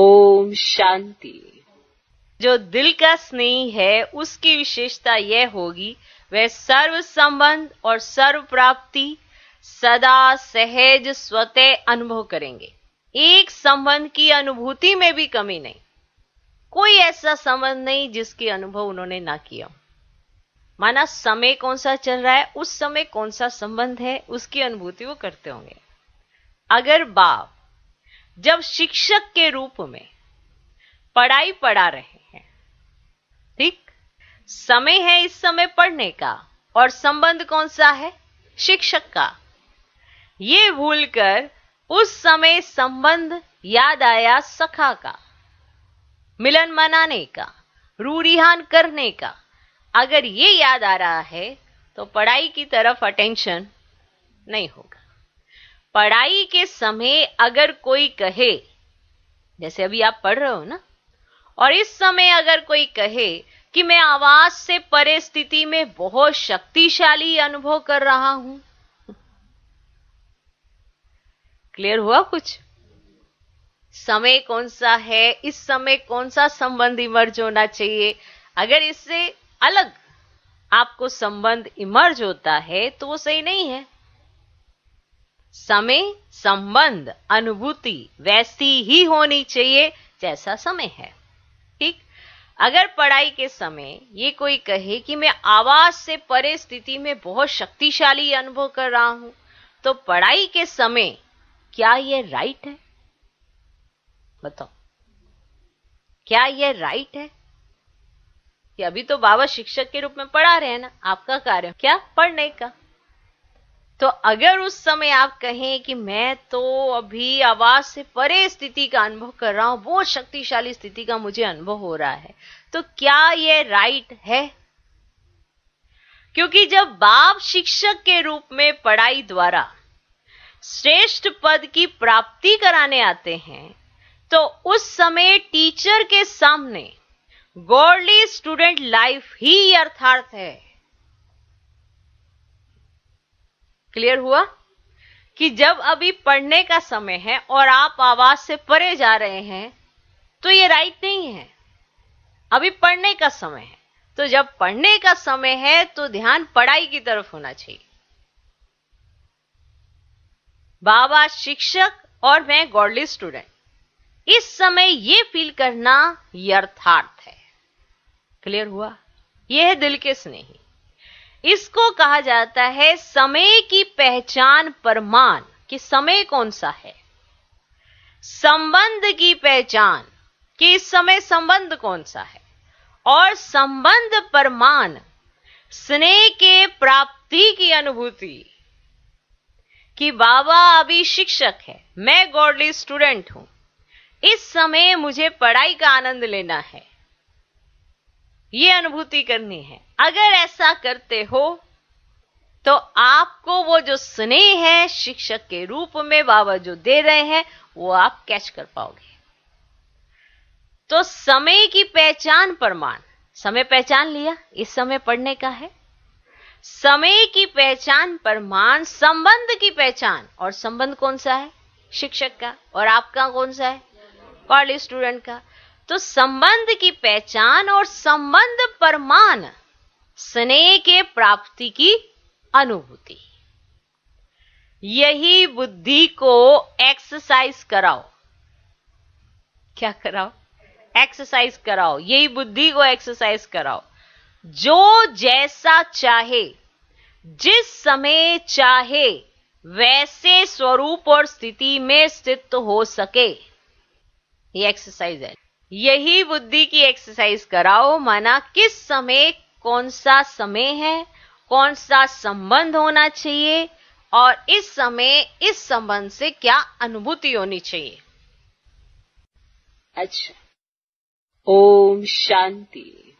ओम शांति जो दिल का स्नेह है उसकी विशेषता यह होगी वह सर्व संबंध और सर्व प्राप्ति सदा सहज स्वतः अनुभव करेंगे एक संबंध की अनुभूति में भी कमी नहीं कोई ऐसा संबंध नहीं जिसकी अनुभव उन्होंने ना किया माना समय कौन सा चल रहा है उस समय कौन सा संबंध है उसकी अनुभूति वो करते होंगे अगर बाप जब शिक्षक के रूप में पढ़ाई पढ़ा रहे हैं ठीक समय है इस समय पढ़ने का और संबंध कौन सा है शिक्षक का ये भूलकर उस समय संबंध याद आया सखा का मिलन मनाने का रूरिहान करने का अगर ये याद आ रहा है तो पढ़ाई की तरफ अटेंशन नहीं होगा पढ़ाई के समय अगर कोई कहे जैसे अभी आप पढ़ रहे हो ना और इस समय अगर कोई कहे कि मैं आवाज से परे स्थिति में बहुत शक्तिशाली अनुभव कर रहा हूं क्लियर हुआ कुछ समय कौन सा है इस समय कौन सा संबंध इमर्ज होना चाहिए अगर इससे अलग आपको संबंध इमर्ज होता है तो वो सही नहीं है समय संबंध अनुभूति वैसी ही होनी चाहिए जैसा समय है ठीक अगर पढ़ाई के समय ये कोई कहे कि मैं आवाज से परे स्थिति में बहुत शक्तिशाली अनुभव कर रहा हूं तो पढ़ाई के समय क्या यह राइट है बताओ क्या यह राइट है कि अभी तो बाबा शिक्षक के रूप में पढ़ा रहे हैं ना आपका कार्य क्या पढ़ने का तो अगर उस समय आप कहें कि मैं तो अभी आवाज से परे स्थिति का अनुभव कर रहा हूं बहुत शक्तिशाली स्थिति का मुझे अनुभव हो रहा है तो क्या यह राइट है क्योंकि जब बाप शिक्षक के रूप में पढ़ाई द्वारा श्रेष्ठ पद की प्राप्ति कराने आते हैं तो उस समय टीचर के सामने गॉडली स्टूडेंट लाइफ ही अर्थार्थ है क्लियर हुआ कि जब अभी पढ़ने का समय है और आप आवाज से परे जा रहे हैं तो ये राइट नहीं है अभी पढ़ने का समय है तो जब पढ़ने का समय है तो ध्यान पढ़ाई की तरफ होना चाहिए बाबा शिक्षक और मैं गॉडली स्टूडेंट इस समय ये फील करना यर्थार्थ है क्लियर हुआ यह है दिल के स्नेही इसको कहा जाता है समय की पहचान प्रमाण कि समय कौन सा है संबंध की पहचान कि इस समय संबंध कौन सा है और संबंध प्रमाण स्नेह के प्राप्ति की अनुभूति कि बाबा अभी शिक्षक है मैं गॉडली स्टूडेंट हूं इस समय मुझे पढ़ाई का आनंद लेना है ये अनुभूति करनी है अगर ऐसा करते हो तो आपको वो जो स्नेह है शिक्षक के रूप में बाबा जो दे रहे हैं वो आप कैच कर पाओगे तो समय की पहचान प्रमाण समय पहचान लिया इस समय पढ़ने का है समय की पहचान प्रमाण संबंध की पहचान और संबंध कौन सा है शिक्षक का और आपका कौन सा है कॉलेज स्टूडेंट का तो संबंध की पहचान और संबंध प्रमाण स्नेह के प्राप्ति की अनुभूति यही बुद्धि को एक्सरसाइज कराओ क्या कराओ एक्सरसाइज कराओ यही बुद्धि को एक्सरसाइज कराओ जो जैसा चाहे जिस समय चाहे वैसे स्वरूप और स्थिति में स्थित हो सके ये एक्सरसाइज है यही बुद्धि की एक्सरसाइज कराओ माना किस समय कौन सा समय है कौन सा संबंध होना चाहिए और इस समय इस संबंध से क्या अनुभूति होनी चाहिए अच्छा ओम शांति